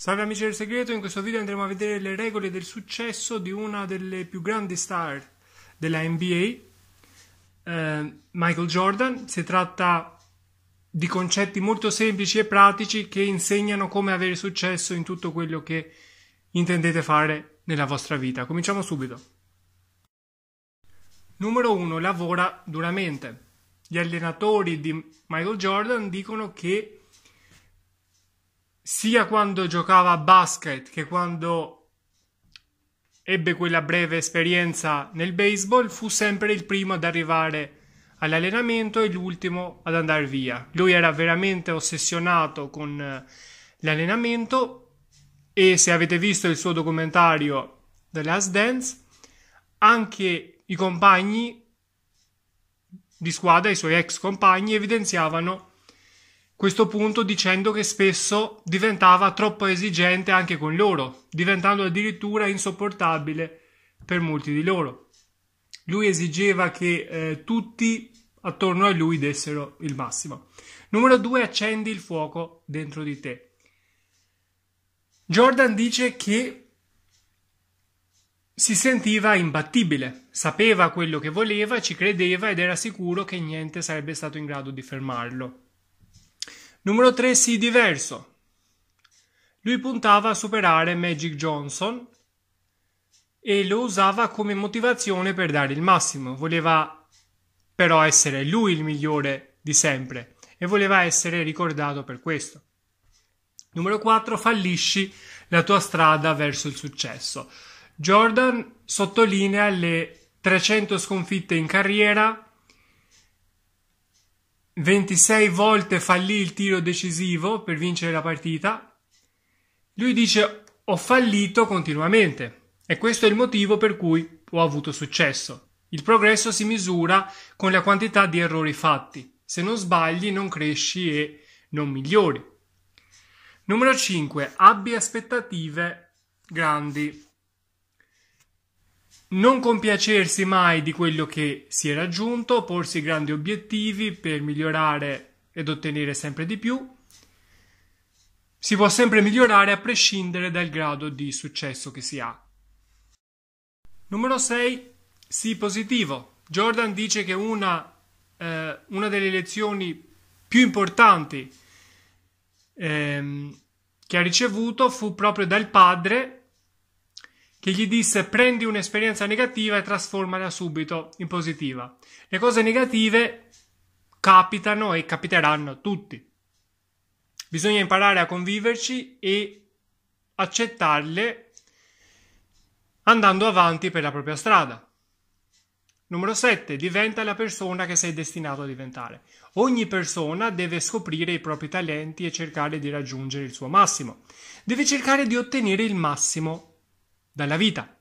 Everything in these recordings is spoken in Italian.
Salve amici del segreto, in questo video andremo a vedere le regole del successo di una delle più grandi star della NBA, eh, Michael Jordan. Si tratta di concetti molto semplici e pratici che insegnano come avere successo in tutto quello che intendete fare nella vostra vita. Cominciamo subito. Numero 1. Lavora duramente. Gli allenatori di Michael Jordan dicono che sia quando giocava a basket che quando ebbe quella breve esperienza nel baseball, fu sempre il primo ad arrivare all'allenamento e l'ultimo ad andare via. Lui era veramente ossessionato con eh, l'allenamento e se avete visto il suo documentario The Last Dance, anche i compagni di squadra, i suoi ex compagni, evidenziavano questo punto dicendo che spesso diventava troppo esigente anche con loro, diventando addirittura insopportabile per molti di loro. Lui esigeva che eh, tutti attorno a lui dessero il massimo. Numero 2. Accendi il fuoco dentro di te. Jordan dice che si sentiva imbattibile, sapeva quello che voleva, ci credeva ed era sicuro che niente sarebbe stato in grado di fermarlo. Numero 3 si sì, diverso. Lui puntava a superare Magic Johnson e lo usava come motivazione per dare il massimo. Voleva però essere lui il migliore di sempre e voleva essere ricordato per questo. Numero 4 fallisci la tua strada verso il successo. Jordan sottolinea le 300 sconfitte in carriera 26 volte fallì il tiro decisivo per vincere la partita. Lui dice ho fallito continuamente e questo è il motivo per cui ho avuto successo. Il progresso si misura con la quantità di errori fatti. Se non sbagli non cresci e non migliori. Numero 5. Abbi aspettative grandi. Non compiacersi mai di quello che si è raggiunto, porsi grandi obiettivi per migliorare ed ottenere sempre di più. Si può sempre migliorare a prescindere dal grado di successo che si ha. Numero 6. Sì positivo. Jordan dice che una, eh, una delle lezioni più importanti ehm, che ha ricevuto fu proprio dal padre che gli disse prendi un'esperienza negativa e trasformala subito in positiva. Le cose negative capitano e capiteranno a tutti. Bisogna imparare a conviverci e accettarle andando avanti per la propria strada. Numero 7. Diventa la persona che sei destinato a diventare. Ogni persona deve scoprire i propri talenti e cercare di raggiungere il suo massimo. Deve cercare di ottenere il massimo dalla vita.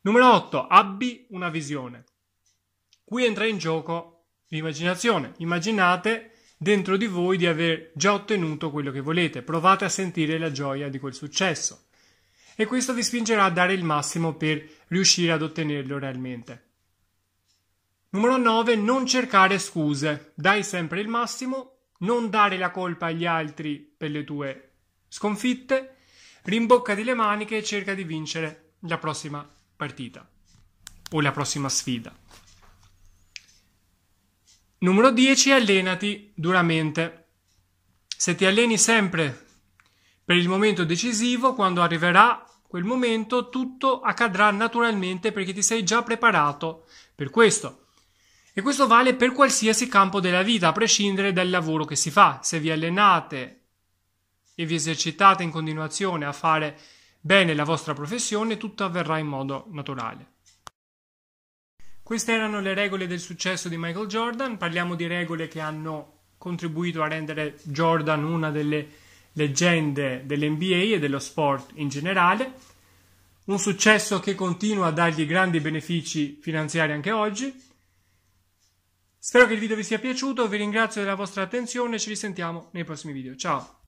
Numero 8. Abbi una visione. Qui entra in gioco l'immaginazione. Immaginate dentro di voi di aver già ottenuto quello che volete, provate a sentire la gioia di quel successo e questo vi spingerà a dare il massimo per riuscire ad ottenerlo realmente. Numero 9. Non cercare scuse. Dai sempre il massimo, non dare la colpa agli altri per le tue sconfitte rimboccati le maniche e cerca di vincere la prossima partita o la prossima sfida. Numero 10. Allenati duramente. Se ti alleni sempre per il momento decisivo, quando arriverà quel momento, tutto accadrà naturalmente perché ti sei già preparato per questo. E questo vale per qualsiasi campo della vita, a prescindere dal lavoro che si fa. Se vi allenate e vi esercitate in continuazione a fare bene la vostra professione, tutto avverrà in modo naturale. Queste erano le regole del successo di Michael Jordan, parliamo di regole che hanno contribuito a rendere Jordan una delle leggende dell'NBA e dello sport in generale, un successo che continua a dargli grandi benefici finanziari anche oggi. Spero che il video vi sia piaciuto, vi ringrazio della vostra attenzione ci risentiamo nei prossimi video. Ciao!